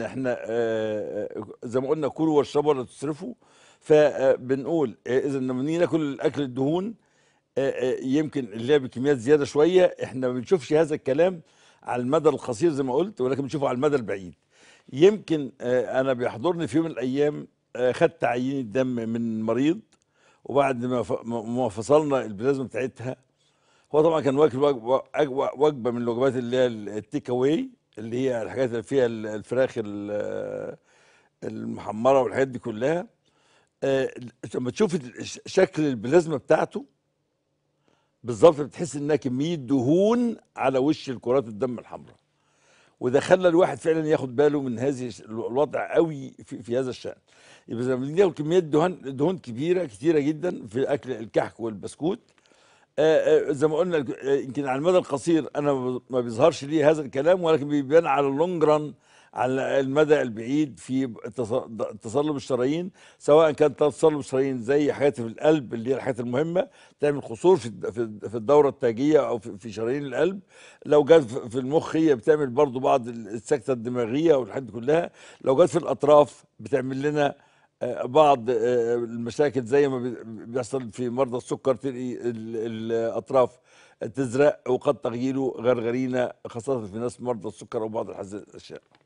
احنا آه، آه، زي ما قلنا كلوا واشربوا ولا تصرفوا فبنقول آه، اذا لما نيجي ناكل الاكل الدهون يمكن اللي هي بكميات زياده شويه احنا ما بنشوفش هذا الكلام على المدى القصير زي ما قلت ولكن بنشوفه على المدى البعيد يمكن انا بيحضرني في يوم من الايام خدت عينه دم من مريض وبعد ما فصلنا البلازما بتاعتها هو طبعا كان واكل وجبه من الوجبات اللي هي التيك اواي اللي هي الحاجات اللي فيها الفراخ المحمره والحاجات دي كلها آه، لما تشوف شكل البلازما بتاعته بالظبط بتحس انها كميه دهون على وش الكرات الدم الحمراء وده خلى الواحد فعلا ياخد باله من هذه الوضع قوي في, في هذا الشان يبقى لما بناخد كميات دهون دهون كبيره كثيره جدا في اكل الكحك والبسكوت آه، آه، زي ما قلنا آه، يمكن على المدى القصير انا ما بيظهرش لي هذا الكلام ولكن بيبان على اللونج ران على المدى البعيد في تصلب الشرايين سواء كان تصلب الشرايين زي حاجات في القلب اللي هي الحاجات المهمه تعمل قصور في في الدوره التاجيه او في شرايين القلب لو جت في المخ هي بتعمل برضو بعض السكته الدماغيه والحاجات كلها لو جت في الاطراف بتعمل لنا بعض آه، المشاكل زي ما بيحصل في مرضى السكر تلاقي الاطراف تزرق وقد تغييره غرغرينا خاصه في ناس مرضى السكر او بعض الاشياء